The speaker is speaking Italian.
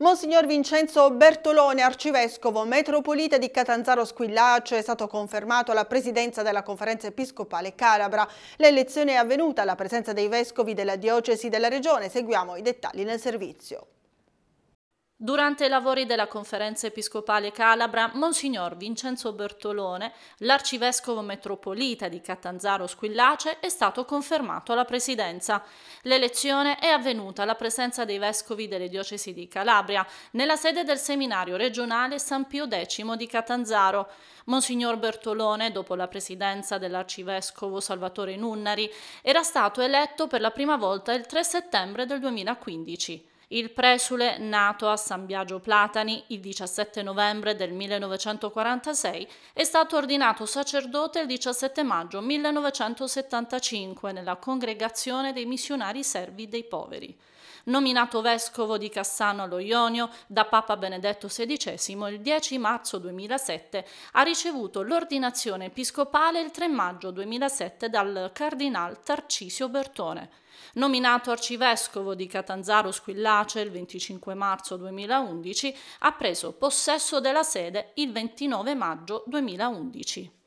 Monsignor Vincenzo Bertolone, arcivescovo metropolita di Catanzaro Squillace, è stato confermato alla presidenza della conferenza episcopale Calabra. L'elezione è avvenuta alla presenza dei vescovi della diocesi della regione. Seguiamo i dettagli nel servizio. Durante i lavori della Conferenza Episcopale Calabra, Monsignor Vincenzo Bertolone, l'arcivescovo metropolita di Catanzaro Squillace, è stato confermato alla presidenza. L'elezione è avvenuta alla presenza dei vescovi delle diocesi di Calabria, nella sede del seminario regionale San Pio X di Catanzaro. Monsignor Bertolone, dopo la presidenza dell'arcivescovo Salvatore Nunnari, era stato eletto per la prima volta il 3 settembre del 2015 il presule nato a San Biagio Platani il 17 novembre del 1946 è stato ordinato sacerdote il 17 maggio 1975 nella congregazione dei missionari servi dei poveri. Nominato vescovo di Cassano allo Ionio da Papa Benedetto XVI il 10 marzo 2007, ha ricevuto l'ordinazione episcopale il 3 maggio 2007 dal cardinal Tarcisio Bertone. Nominato arcivescovo di Catanzaro Squillare Capace il 25 marzo 2011, ha preso possesso della sede il 29 maggio 2011.